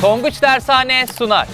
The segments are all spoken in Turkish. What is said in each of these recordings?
Tonguç Dershane sunar.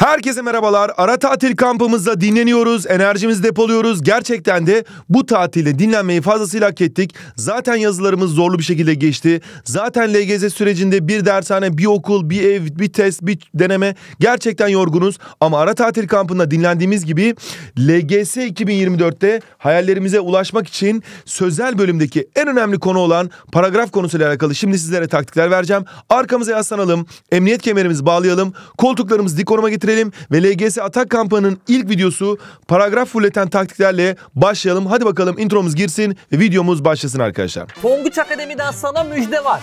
Herkese merhabalar. Ara tatil kampımızda dinleniyoruz, enerjimizi depoluyoruz. Gerçekten de bu tatilde dinlenmeyi fazlasıyla hak ettik. Zaten yazılarımız zorlu bir şekilde geçti. Zaten LGZ sürecinde bir dershane, bir okul, bir ev, bir test, bir deneme. Gerçekten yorgunuz ama ara tatil kampında dinlendiğimiz gibi LGS 2024'te hayallerimize ulaşmak için sözel bölümdeki en önemli konu olan paragraf konusuyla alakalı şimdi sizlere taktikler vereceğim. Arkamıza yaslanalım, emniyet kemerimizi bağlayalım, koltuklarımızı dik oruma getirelim bitirelim ve LGS Atak Kampanya'nın ilk videosu paragraf fulleten taktiklerle başlayalım. Hadi bakalım intromuz girsin ve videomuz başlasın arkadaşlar. Tonguç Akademi'den sana müjde var.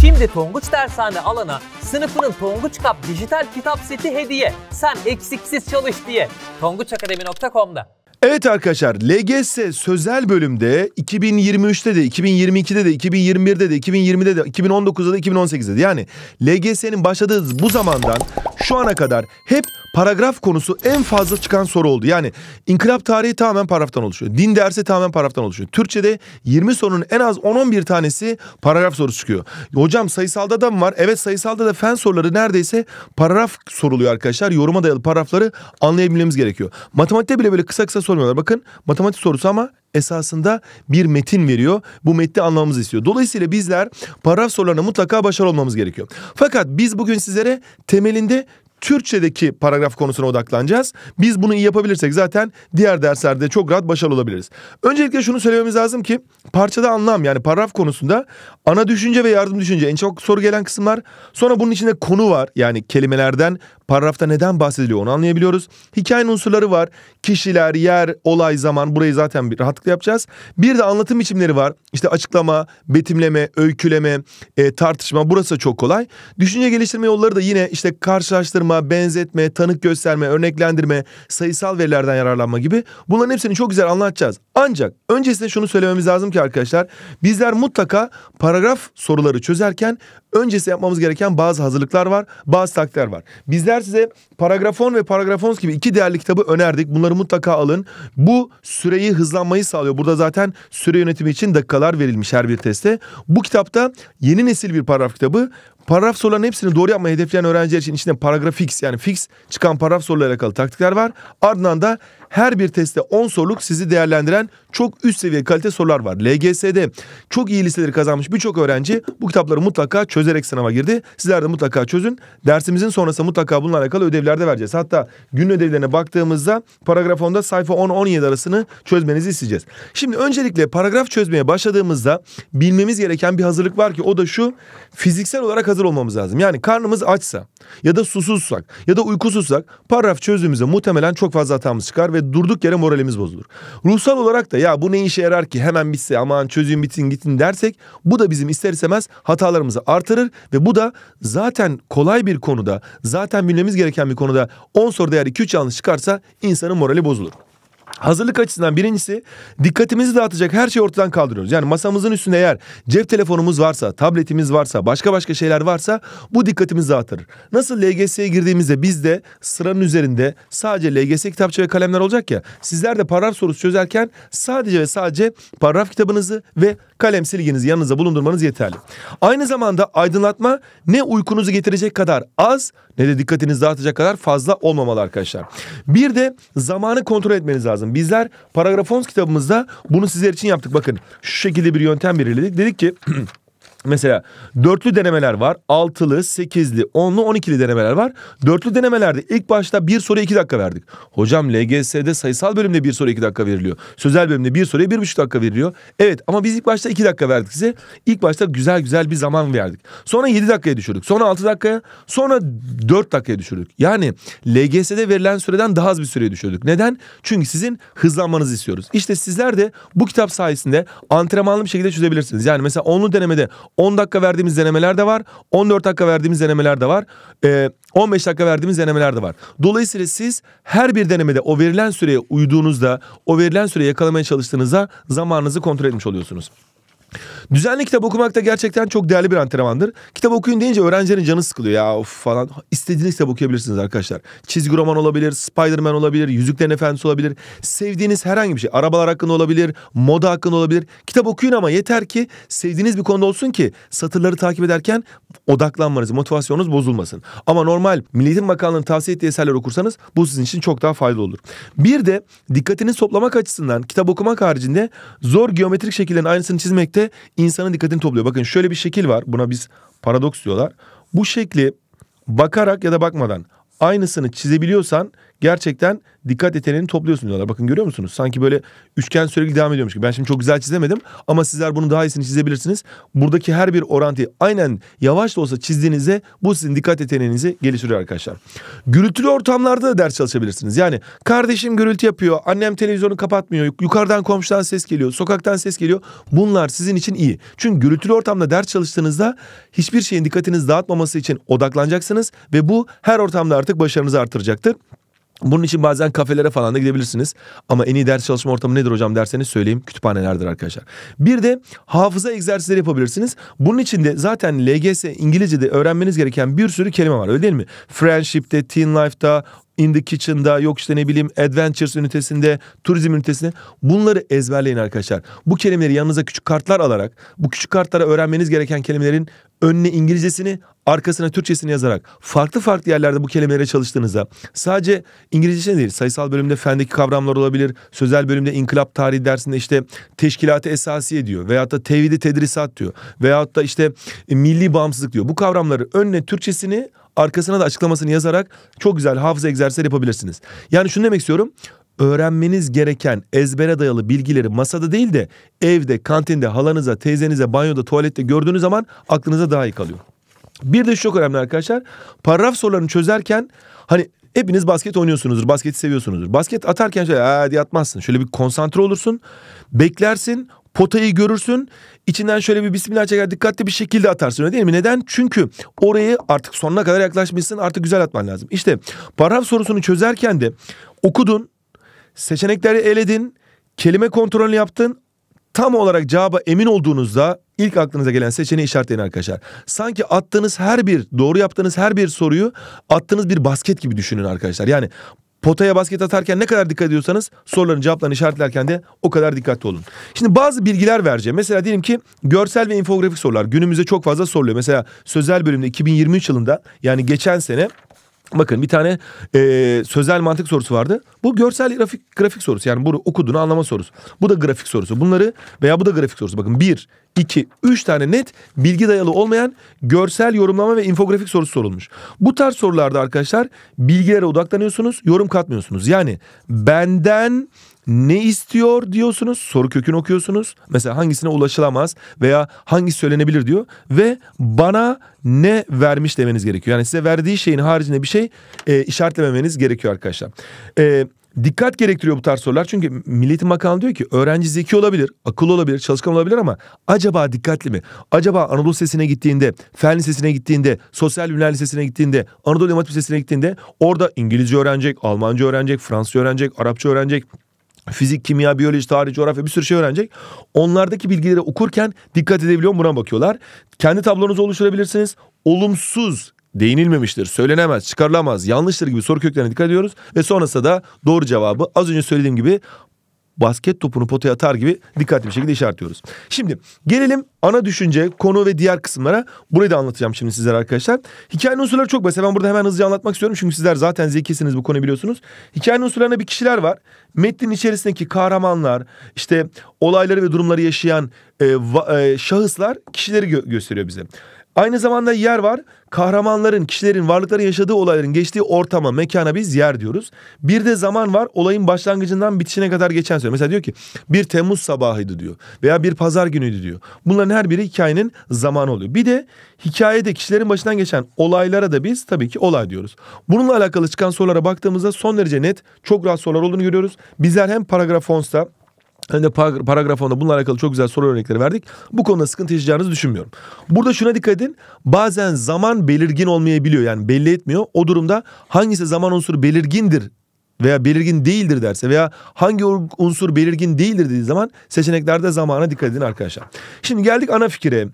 Şimdi Tonguç Dershane alana sınıfının Tonguç Kap dijital kitap seti hediye. Sen eksiksiz çalış diye. tonguçakademi.com'da. Evet arkadaşlar LGS sözel bölümde 2023'te de 2022'de de 2021'de de 2020'de de 2019'da da 2018'de de yani LGS'nin başladığı bu zamandan şu ana kadar hep paragraf konusu en fazla çıkan soru oldu. Yani inkılap tarihi tamamen paragraftan oluşuyor. Din dersi tamamen paragraftan oluşuyor. Türkçe'de 20 sorunun en az 10-11 tanesi paragraf sorusu çıkıyor. Hocam sayısalda da mı var? Evet sayısalda da fen soruları neredeyse paragraf soruluyor arkadaşlar. Yoruma dayalı paragrafları anlayabilmemiz gerekiyor. Matematikte bile böyle kısa kısa sormuyorlar. Bakın matematik sorusu ama esasında bir metin veriyor. Bu metni anlamamızı istiyor. Dolayısıyla bizler paragraf sorularına mutlaka başarılı olmamız gerekiyor. Fakat biz bugün sizlere temelinde Türkçedeki paragraf konusuna odaklanacağız. Biz bunu iyi yapabilirsek zaten diğer derslerde çok rahat başarılı olabiliriz. Öncelikle şunu söylememiz lazım ki parçada anlam yani paragraf konusunda ana düşünce ve yardım düşünce en çok soru gelen kısımlar. Sonra bunun içinde konu var yani kelimelerden paragrafta neden bahsediliyor onu anlayabiliyoruz. Hikayenin unsurları var. Kişiler, yer, olay, zaman burayı zaten bir rahatlıkla yapacağız. Bir de anlatım biçimleri var. İşte açıklama, betimleme, öyküleme, e, tartışma burası çok kolay. Düşünce geliştirme yolları da yine işte karşılaştırma, kıyaslama, benzetme, tanık gösterme, örneklendirme, sayısal verilerden yararlanma gibi bunların hepsini çok güzel anlatacağız. Ancak öncesinde şunu söylememiz lazım ki arkadaşlar bizler mutlaka paragraf soruları çözerken Öncesi yapmamız gereken bazı hazırlıklar var, bazı taktikler var. Bizler size Paragrafon ve Paragrafons gibi iki değerli kitabı önerdik. Bunları mutlaka alın. Bu süreyi hızlanmayı sağlıyor. Burada zaten süre yönetimi için dakikalar verilmiş her bir teste. Bu kitapta yeni nesil bir paragraf kitabı. Paragraf sorularının hepsini doğru yapmayı hedefleyen öğrenciler için içinde paragraf fix yani fix çıkan paragraf sorularıyla alakalı taktikler var. Ardından da her bir testte 10 soruluk sizi değerlendiren çok üst seviye kalite sorular var. LGS'de çok iyi listeleri kazanmış birçok öğrenci bu kitapları mutlaka çözerek sınava girdi. Sizler de mutlaka çözün. Dersimizin sonrası mutlaka bununla alakalı ödevlerde vereceğiz. Hatta gün ödevlerine baktığımızda paragraf 10'da sayfa 10-17 arasını çözmenizi isteyeceğiz. Şimdi öncelikle paragraf çözmeye başladığımızda bilmemiz gereken bir hazırlık var ki o da şu. Fiziksel olarak hazır olmamız lazım. Yani karnımız açsa ya da susuzsak ya da uykusuzsak paragraf çözdüğümüzde muhtemelen çok fazla hatamız çıkar ve durduk yere moralimiz bozulur. Ruhsal olarak da ya bu ne işe yarar ki hemen bitse aman çözün bitsin gitsin dersek bu da bizim ister istemez hatalarımızı artırır ve bu da zaten kolay bir konuda zaten bilmemiz gereken bir konuda 10 soruda eğer 2-3 yanlış çıkarsa insanın morali bozulur. Hazırlık açısından birincisi dikkatimizi dağıtacak her şeyi ortadan kaldırıyoruz. Yani masamızın üstünde eğer cep telefonumuz varsa, tabletimiz varsa, başka başka şeyler varsa bu dikkatimizi dağıtır. Nasıl LGS'ye girdiğimizde biz de sıranın üzerinde sadece LGS kitapçı ve kalemler olacak ya. Sizler de paragraf sorusu çözerken sadece ve sadece paragraf kitabınızı ve kalem silginizi yanınıza bulundurmanız yeterli. Aynı zamanda aydınlatma ne uykunuzu getirecek kadar az ne de dikkatinizi dağıtacak kadar fazla olmamalı arkadaşlar. Bir de zamanı kontrol etmeniz lazım lazım. Bizler Paragrafons kitabımızda bunu sizler için yaptık. Bakın şu şekilde bir yöntem belirledik. Dedik ki Mesela dörtlü denemeler var. Altılı, sekizli, onlu, on ikili denemeler var. Dörtlü denemelerde ilk başta bir soru iki dakika verdik. Hocam LGS'de sayısal bölümde bir soru iki dakika veriliyor. Sözel bölümde bir soruya bir buçuk dakika veriliyor. Evet ama biz ilk başta iki dakika verdik size. İlk başta güzel güzel bir zaman verdik. Sonra yedi dakikaya düşürdük. Sonra altı dakikaya. Sonra dört dakikaya düşürdük. Yani LGS'de verilen süreden daha az bir süreye düşürdük. Neden? Çünkü sizin hızlanmanızı istiyoruz. İşte sizler de bu kitap sayesinde antrenmanlı bir şekilde çözebilirsiniz. Yani mesela onlu denemede 10 dakika verdiğimiz denemeler de var. 14 dakika verdiğimiz denemeler de var. E, 15 dakika verdiğimiz denemeler de var. Dolayısıyla siz her bir denemede o verilen süreye uyduğunuzda, o verilen süreyi yakalamaya çalıştığınızda zamanınızı kontrol etmiş oluyorsunuz. Düzenli kitap okumak da gerçekten çok değerli bir antrenmandır. Kitap okuyun deyince öğrencilerin canı sıkılıyor ya of falan. İstediğiniz kitap okuyabilirsiniz arkadaşlar. Çizgi roman olabilir, Spider-Man olabilir, Yüzüklerin Efendisi olabilir. Sevdiğiniz herhangi bir şey. Arabalar hakkında olabilir, moda hakkında olabilir. Kitap okuyun ama yeter ki sevdiğiniz bir konuda olsun ki satırları takip ederken odaklanmanız, motivasyonunuz bozulmasın. Ama normal Milliyetin Bakanlığı'nın tavsiye ettiği eserler okursanız bu sizin için çok daha faydalı olur. Bir de dikkatinizi toplamak açısından kitap okumak haricinde zor geometrik şekillerin aynısını çizmekte insanın dikkatini topluyor. Bakın şöyle bir şekil var. Buna biz paradoks diyorlar. Bu şekli bakarak ya da bakmadan aynısını çizebiliyorsan gerçekten dikkat etenini topluyorsun diyorlar. Bakın görüyor musunuz? Sanki böyle üçgen sürekli devam ediyormuş gibi. Ben şimdi çok güzel çizemedim ama sizler bunu daha iyisini çizebilirsiniz. Buradaki her bir orantıyı aynen yavaş da olsa çizdiğinizde bu sizin dikkat eteninizi geliştiriyor arkadaşlar. Gürültülü ortamlarda da ders çalışabilirsiniz. Yani kardeşim gürültü yapıyor, annem televizyonu kapatmıyor, yukarıdan komşudan ses geliyor, sokaktan ses geliyor. Bunlar sizin için iyi. Çünkü gürültülü ortamda ders çalıştığınızda hiçbir şeyin dikkatinizi dağıtmaması için odaklanacaksınız ve bu her ortamda artık başarınızı artıracaktır. Bunun için bazen kafelere falan da gidebilirsiniz. Ama en iyi ders çalışma ortamı nedir hocam derseniz söyleyeyim kütüphanelerdir arkadaşlar. Bir de hafıza egzersizleri yapabilirsiniz. Bunun için de zaten LGS İngilizce'de öğrenmeniz gereken bir sürü kelime var öyle değil mi? Friendship'te, Teen Life'da, in the kitchen'da yok işte ne bileyim adventures ünitesinde, turizm ünitesinde bunları ezberleyin arkadaşlar. Bu kelimeleri yanınıza küçük kartlar alarak bu küçük kartlara öğrenmeniz gereken kelimelerin önüne İngilizcesini arkasına Türkçesini yazarak farklı farklı yerlerde bu kelimelere çalıştığınızda sadece İngilizce değil sayısal bölümde fendeki kavramlar olabilir. Sözel bölümde inkılap tarihi dersinde işte teşkilatı esasiye diyor veyahut da tevhidi tedrisat diyor veyahut da işte milli bağımsızlık diyor. Bu kavramları önüne Türkçesini arkasına da açıklamasını yazarak çok güzel hafıza egzersizleri yapabilirsiniz. Yani şunu demek istiyorum. Öğrenmeniz gereken ezbere dayalı bilgileri masada değil de evde, kantinde, halanıza, teyzenize, banyoda, tuvalette gördüğünüz zaman aklınıza daha iyi kalıyor. Bir de şu çok önemli arkadaşlar. Paragraf sorularını çözerken hani hepiniz basket oynuyorsunuzdur, basketi seviyorsunuzdur. Basket atarken şöyle diye atmazsın. Şöyle bir konsantre olursun, beklersin, potayı görürsün. İçinden şöyle bir bismillah çeker dikkatli bir şekilde atarsın öyle değil mi? Neden? Çünkü orayı artık sonuna kadar yaklaşmışsın artık güzel atman lazım. İşte paragraf sorusunu çözerken de okudun, seçenekleri eledin, kelime kontrolünü yaptın. Tam olarak cevaba emin olduğunuzda ilk aklınıza gelen seçeneği işaretleyin arkadaşlar. Sanki attığınız her bir, doğru yaptığınız her bir soruyu attığınız bir basket gibi düşünün arkadaşlar. Yani potaya basket atarken ne kadar dikkat ediyorsanız soruların cevaplarını işaretlerken de o kadar dikkatli olun. Şimdi bazı bilgiler vereceğim. Mesela diyelim ki görsel ve infografik sorular günümüzde çok fazla soruluyor. Mesela sözel bölümde 2023 yılında yani geçen sene Bakın bir tane e, sözel mantık sorusu vardı. Bu görsel grafik grafik sorusu. Yani bunu okuduğunu anlama sorusu. Bu da grafik sorusu. Bunları veya bu da grafik sorusu. Bakın bir, iki, üç tane net bilgi dayalı olmayan görsel yorumlama ve infografik sorusu sorulmuş. Bu tarz sorularda arkadaşlar bilgilere odaklanıyorsunuz, yorum katmıyorsunuz. Yani benden ne istiyor diyorsunuz. Soru kökünü okuyorsunuz. Mesela hangisine ulaşılamaz veya hangisi söylenebilir diyor. Ve bana ne vermiş demeniz gerekiyor. Yani size verdiği şeyin haricinde bir şey e, işaretlememeniz gerekiyor arkadaşlar. Eee dikkat gerektiriyor bu tarz sorular. Çünkü Milli Eğitim Bakanlığı diyor ki öğrenci zeki olabilir, akıllı olabilir, çalışkan olabilir ama acaba dikkatli mi? Acaba Anadolu Lisesi'ne gittiğinde, Fen Lisesi'ne gittiğinde, Sosyal Bilimler Lisesi'ne gittiğinde, Anadolu Yamat Lisesi'ne gittiğinde orada İngilizce öğrenecek, Almanca öğrenecek, Fransızca öğrenecek, Arapça öğrenecek, fizik, kimya, biyoloji, tarih, coğrafya bir sürü şey öğrenecek. Onlardaki bilgileri okurken dikkat edebiliyor mu buna bakıyorlar. Kendi tablonuzu oluşturabilirsiniz. Olumsuz değinilmemiştir, söylenemez, çıkarılamaz, yanlıştır gibi soru köklerine dikkat ediyoruz. Ve sonrasında da doğru cevabı az önce söylediğim gibi basket topunu potaya atar gibi dikkatli bir şekilde işaretliyoruz. Şimdi gelelim ana düşünce, konu ve diğer kısımlara. Burayı da anlatacağım şimdi sizlere arkadaşlar. Hikayenin unsurları çok basit. Ben burada hemen hızlıca anlatmak istiyorum. Çünkü sizler zaten zekisiniz bu konu biliyorsunuz. Hikayenin unsurlarına bir kişiler var. Metnin içerisindeki kahramanlar, işte olayları ve durumları yaşayan e, va, e, şahıslar kişileri gö gösteriyor bize. Aynı zamanda yer var. Kahramanların, kişilerin, varlıkların yaşadığı olayların geçtiği ortama, mekana biz yer diyoruz. Bir de zaman var. Olayın başlangıcından bitişine kadar geçen süre. Mesela diyor ki bir Temmuz sabahıydı diyor. Veya bir pazar günüydü diyor. Bunların her biri hikayenin zamanı oluyor. Bir de hikayede kişilerin başından geçen olaylara da biz tabii ki olay diyoruz. Bununla alakalı çıkan sorulara baktığımızda son derece net, çok rahat sorular olduğunu görüyoruz. Bizler hem paragraf fonsta Hani de bunlarla 10'da alakalı çok güzel soru örnekleri verdik. Bu konuda sıkıntı yaşayacağınızı düşünmüyorum. Burada şuna dikkat edin. Bazen zaman belirgin olmayabiliyor yani belli etmiyor. O durumda hangisi zaman unsuru belirgindir veya belirgin değildir derse veya hangi unsur belirgin değildir dediği zaman seçeneklerde zamana dikkat edin arkadaşlar. Şimdi geldik ana fikre.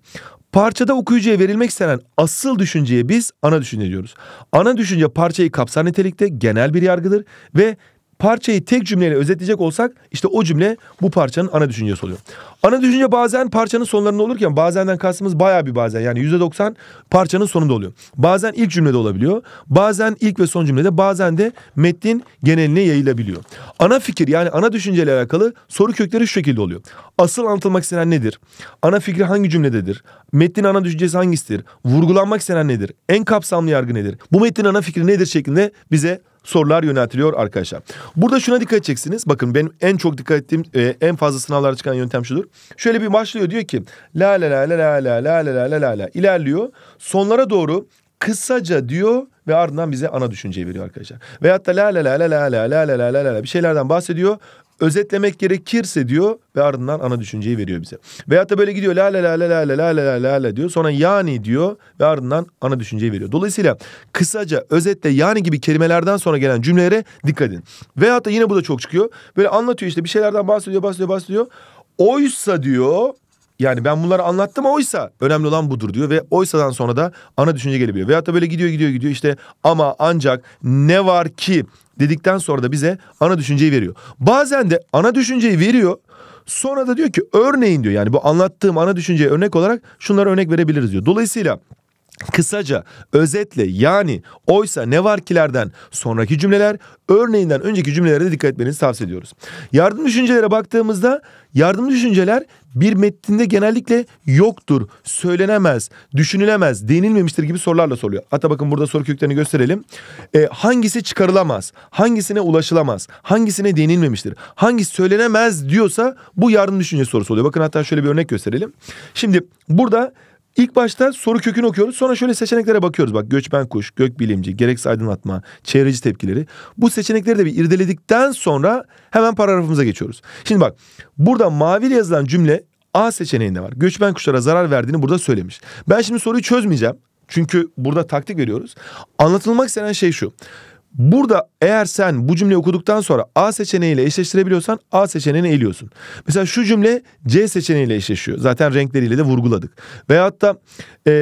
Parçada okuyucuya verilmek istenen asıl düşünceye biz ana düşünce diyoruz. Ana düşünce parçayı kapsar nitelikte genel bir yargıdır ve Parçayı tek cümleyle özetleyecek olsak işte o cümle bu parçanın ana düşüncesi oluyor. Ana düşünce bazen parçanın sonlarında olurken bazenden kastımız baya bir bazen. Yani %90 parçanın sonunda oluyor. Bazen ilk cümlede olabiliyor. Bazen ilk ve son cümlede bazen de metnin geneline yayılabiliyor. Ana fikir yani ana düşünceyle alakalı soru kökleri şu şekilde oluyor. Asıl anlatılmak istenen nedir? Ana fikri hangi cümlededir? Metnin ana düşüncesi hangisidir? Vurgulanmak istenen nedir? En kapsamlı yargı nedir? Bu metnin ana fikri nedir şeklinde bize sorular yöneltiliyor arkadaşlar. Burada şuna dikkat edeceksiniz. Bakın benim en çok dikkat ettiğim, e, en fazla sınavlara çıkan yöntem şudur. Şöyle bir başlıyor diyor ki la la la la la la la la la la ilerliyor. Sonlara doğru kısaca diyor ve ardından bize ana düşünceyi veriyor arkadaşlar. Veyahut da la la la la la la la la la la la bir şeylerden bahsediyor. Özetlemek gerekirse diyor ve ardından ana düşünceyi veriyor bize. Veyahut da böyle gidiyor la la la la la la la la la la diyor. Sonra yani diyor ve ardından ana düşünceyi veriyor. Dolayısıyla kısaca özetle yani gibi kelimelerden sonra gelen cümlelere dikkat edin. Veyahut da yine bu da çok çıkıyor. Böyle anlatıyor işte bir şeylerden bahsediyor bahsediyor bahsediyor. Oysa diyor yani ben bunları anlattım oysa önemli olan budur diyor ve oysadan sonra da ana düşünce gelebiliyor. Veyahut da böyle gidiyor gidiyor gidiyor işte ama ancak ne var ki dedikten sonra da bize ana düşünceyi veriyor. Bazen de ana düşünceyi veriyor sonra da diyor ki örneğin diyor yani bu anlattığım ana düşünceye örnek olarak şunları örnek verebiliriz diyor. Dolayısıyla Kısaca özetle yani oysa ne var kilerden sonraki cümleler örneğinden önceki cümlelere de dikkat etmenizi tavsiye ediyoruz. Yardım düşüncelere baktığımızda yardım düşünceler bir metninde genellikle yoktur, söylenemez, düşünülemez, denilmemiştir gibi sorularla soruyor. Hatta bakın burada soru köklerini gösterelim. E, hangisi çıkarılamaz, hangisine ulaşılamaz, hangisine denilmemiştir, hangisi söylenemez diyorsa bu yardım düşünce sorusu oluyor. Bakın hatta şöyle bir örnek gösterelim. Şimdi burada İlk başta soru kökünü okuyoruz. Sonra şöyle seçeneklere bakıyoruz. Bak göçmen kuş, gök bilimci, gereksiz aydınlatma, çevreci tepkileri. Bu seçenekleri de bir irdeledikten sonra hemen paragrafımıza geçiyoruz. Şimdi bak burada maviyle yazılan cümle A seçeneğinde var. Göçmen kuşlara zarar verdiğini burada söylemiş. Ben şimdi soruyu çözmeyeceğim. Çünkü burada taktik veriyoruz. Anlatılmak istenen şey şu. Burada eğer sen bu cümleyi okuduktan sonra A seçeneğiyle eşleştirebiliyorsan A seçeneğini eliyorsun. Mesela şu cümle C seçeneğiyle eşleşiyor. Zaten renkleriyle de vurguladık. Veyahut da e,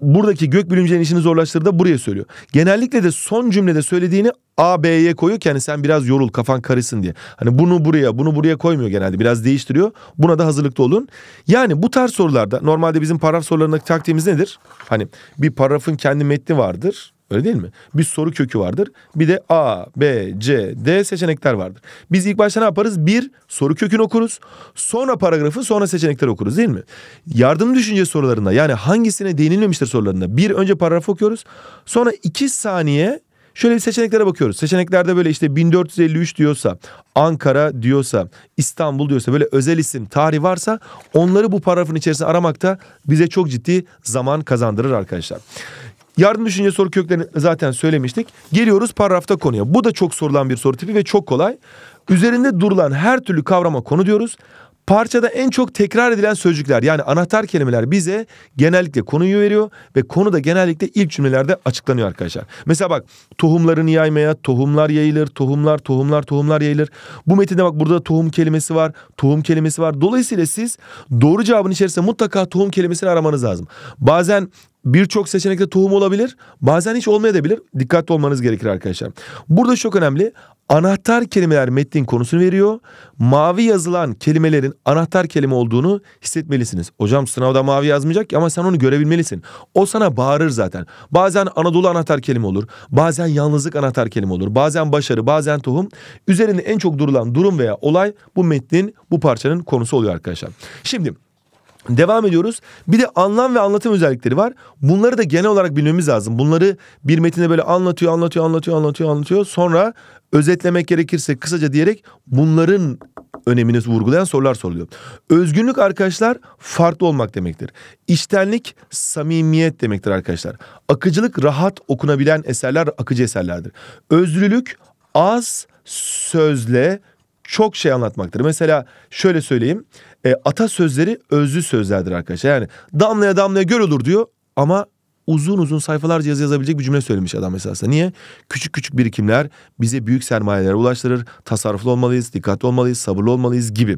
buradaki gök bülümcenin işini zorlaştırdığı da buraya söylüyor. Genellikle de son cümlede söylediğini A, B'ye koyuyor ki hani sen biraz yorul kafan karışsın diye. Hani bunu buraya bunu buraya koymuyor genelde biraz değiştiriyor. Buna da hazırlıklı olun. Yani bu tarz sorularda normalde bizim paragraf sorularındaki taktiğimiz nedir? Hani bir paragrafın kendi metni vardır Öyle değil mi? Bir soru kökü vardır. Bir de A, B, C, D seçenekler vardır. Biz ilk başta ne yaparız? Bir, soru kökünü okuruz. Sonra paragrafı, sonra seçenekleri okuruz değil mi? Yardım düşünce sorularında yani hangisine değinilmemiştir sorularında bir önce paragraf okuyoruz. Sonra iki saniye Şöyle bir seçeneklere bakıyoruz. Seçeneklerde böyle işte 1453 diyorsa, Ankara diyorsa, İstanbul diyorsa böyle özel isim, tarih varsa onları bu paragrafın içerisinde aramak da bize çok ciddi zaman kazandırır arkadaşlar. Yardım düşünce soru köklerini zaten söylemiştik. Geliyoruz paragrafta konuya. Bu da çok sorulan bir soru tipi ve çok kolay. Üzerinde durulan her türlü kavrama konu diyoruz. Parçada en çok tekrar edilen sözcükler yani anahtar kelimeler bize genellikle konuyu veriyor ve konu da genellikle ilk cümlelerde açıklanıyor arkadaşlar. Mesela bak tohumlarını yaymaya tohumlar yayılır, tohumlar, tohumlar, tohumlar yayılır. Bu metinde bak burada tohum kelimesi var, tohum kelimesi var. Dolayısıyla siz doğru cevabın içerisinde mutlaka tohum kelimesini aramanız lazım. Bazen birçok seçenekte tohum olabilir. Bazen hiç olmayabilir. Dikkatli olmanız gerekir arkadaşlar. Burada çok önemli. Anahtar kelimeler metnin konusunu veriyor. Mavi yazılan kelimelerin anahtar kelime olduğunu hissetmelisiniz. Hocam sınavda mavi yazmayacak ama sen onu görebilmelisin. O sana bağırır zaten. Bazen Anadolu anahtar kelime olur. Bazen yalnızlık anahtar kelime olur. Bazen başarı, bazen tohum. Üzerinde en çok durulan durum veya olay bu metnin, bu parçanın konusu oluyor arkadaşlar. Şimdi Devam ediyoruz. Bir de anlam ve anlatım özellikleri var. Bunları da genel olarak bilmemiz lazım. Bunları bir metinde böyle anlatıyor, anlatıyor, anlatıyor, anlatıyor, anlatıyor. Sonra özetlemek gerekirse kısaca diyerek bunların önemini vurgulayan sorular soruluyor. Özgünlük arkadaşlar farklı olmak demektir. İştenlik samimiyet demektir arkadaşlar. Akıcılık rahat okunabilen eserler akıcı eserlerdir. Özlülük az sözle çok şey anlatmaktır. Mesela şöyle söyleyeyim. E, sözleri özlü sözlerdir arkadaşlar. Yani damlaya damlaya göl olur diyor ama uzun uzun sayfalarca yazı yazabilecek bir cümle söylemiş adam esasında. Niye? Küçük küçük birikimler bize büyük sermayelere ulaştırır. Tasarruflu olmalıyız, dikkatli olmalıyız, sabırlı olmalıyız gibi.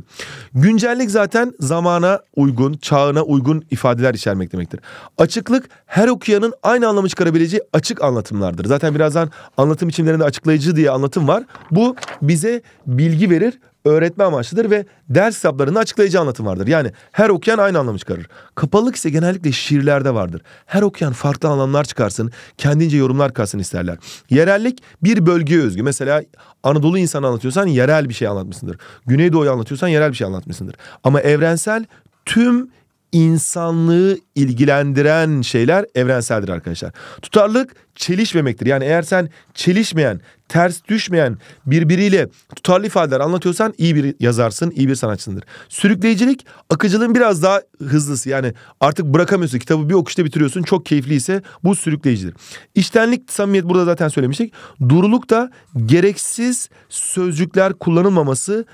Güncellik zaten zamana uygun, çağına uygun ifadeler içermek demektir. Açıklık her okuyanın aynı anlamı çıkarabileceği açık anlatımlardır. Zaten birazdan anlatım biçimlerinde açıklayıcı diye anlatım var. Bu bize bilgi verir öğretme amaçlıdır ve ders hesaplarını açıklayıcı anlatım vardır. Yani her okuyan aynı anlamı çıkarır. Kapalık ise genellikle şiirlerde vardır. Her okuyan farklı anlamlar çıkarsın, kendince yorumlar kalsın isterler. Yerellik bir bölgeye özgü. Mesela Anadolu insanı anlatıyorsan yerel bir şey anlatmışsındır. Güneydoğu'yu anlatıyorsan yerel bir şey anlatmışsındır. Ama evrensel tüm insanlığı ilgilendiren şeyler evrenseldir arkadaşlar. Tutarlılık çelişmemektir. Yani eğer sen çelişmeyen, ters düşmeyen birbiriyle tutarlı ifadeler anlatıyorsan iyi bir yazarsın, iyi bir sanatçısındır. Sürükleyicilik akıcılığın biraz daha hızlısı. Yani artık bırakamıyorsun. Kitabı bir okuşta bitiriyorsun. Çok keyifli ise bu sürükleyicidir. İştenlik, samimiyet burada zaten söylemiştik. Duruluk da gereksiz sözcükler kullanılmaması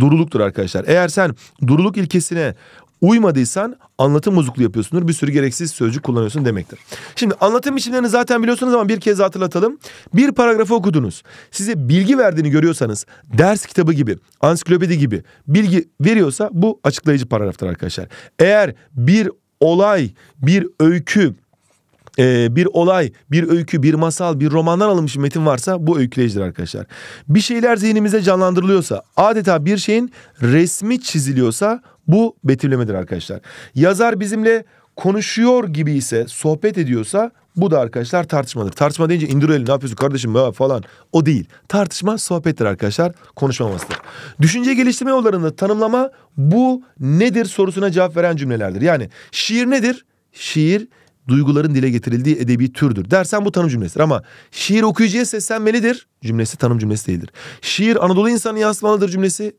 duruluktur arkadaşlar. Eğer sen duruluk ilkesine uymadıysan anlatım bozukluğu yapıyorsundur. Bir sürü gereksiz sözcük kullanıyorsun demektir. Şimdi anlatım biçimlerini zaten biliyorsunuz ama bir kez hatırlatalım. Bir paragrafı okudunuz. Size bilgi verdiğini görüyorsanız ders kitabı gibi, ansiklopedi gibi bilgi veriyorsa bu açıklayıcı paragraftır arkadaşlar. Eğer bir olay, bir öykü ee, bir olay, bir öykü, bir masal, bir romandan alınmış bir metin varsa bu öyküleyicidir arkadaşlar. Bir şeyler zihnimize canlandırılıyorsa, adeta bir şeyin resmi çiziliyorsa bu betimlemedir arkadaşlar. Yazar bizimle konuşuyor gibi ise, sohbet ediyorsa bu da arkadaşlar tartışmadır. Tartışma deyince indir elini ne yapıyorsun kardeşim ya falan. O değil. Tartışma sohbettir arkadaşlar. Konuşmamasıdır. Düşünce geliştirme yollarında tanımlama bu nedir sorusuna cevap veren cümlelerdir. Yani şiir nedir? Şiir duyguların dile getirildiği edebi türdür dersen bu tanım cümlesidir. Ama şiir okuyucuya seslenmelidir cümlesi tanım cümlesi değildir. Şiir Anadolu insanı yansımalıdır cümlesi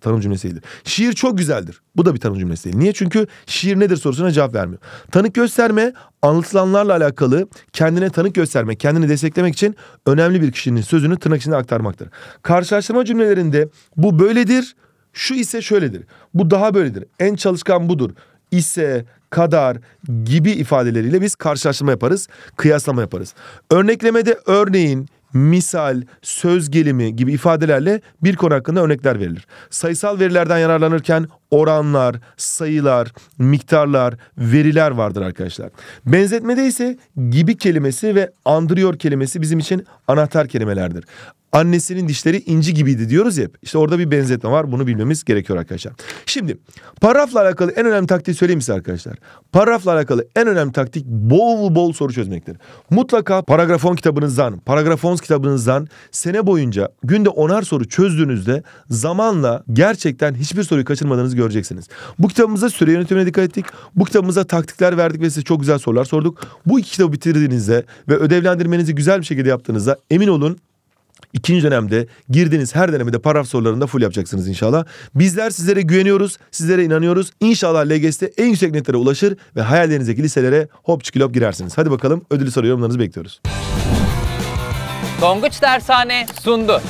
tanım cümlesi değildir. Şiir çok güzeldir. Bu da bir tanım cümlesi değil. Niye? Çünkü şiir nedir sorusuna cevap vermiyor. Tanık gösterme anlatılanlarla alakalı kendine tanık göstermek, kendini desteklemek için önemli bir kişinin sözünü tırnak içinde aktarmaktır. Karşılaştırma cümlelerinde bu böyledir, şu ise şöyledir, bu daha böyledir, en çalışkan budur, ise, kadar gibi ifadeleriyle biz karşılaştırma yaparız, kıyaslama yaparız. Örneklemede örneğin, misal, söz gelimi gibi ifadelerle bir konu hakkında örnekler verilir. Sayısal verilerden yararlanırken oranlar, sayılar, miktarlar, veriler vardır arkadaşlar. Benzetmede ise gibi kelimesi ve andırıyor kelimesi bizim için anahtar kelimelerdir. Annesinin dişleri inci gibiydi diyoruz hep. İşte orada bir benzetme var. Bunu bilmemiz gerekiyor arkadaşlar. Şimdi paragrafla alakalı en önemli taktiği söyleyeyim size arkadaşlar. Paragrafla alakalı en önemli taktik bol bol soru çözmektir. Mutlaka paragrafon kitabınızdan, paragrafons kitabınızdan sene boyunca günde onar soru çözdüğünüzde zamanla gerçekten hiçbir soruyu kaçırmadığınızı göreceksiniz. Bu kitabımıza süre yönetimine dikkat ettik. Bu kitabımıza taktikler verdik ve size çok güzel sorular sorduk. Bu iki kitabı bitirdiğinizde ve ödevlendirmenizi güzel bir şekilde yaptığınızda emin olun İkinci dönemde girdiğiniz her denemede paragraf sorularında full yapacaksınız inşallah. Bizler sizlere güveniyoruz, sizlere inanıyoruz. İnşallah LGS'de en yüksek netlere ulaşır ve hayallerinizdeki liselere hop çıkılıp girersiniz. Hadi bakalım ödülü soru yorumlarınızı bekliyoruz. Donguç Dershane sundu.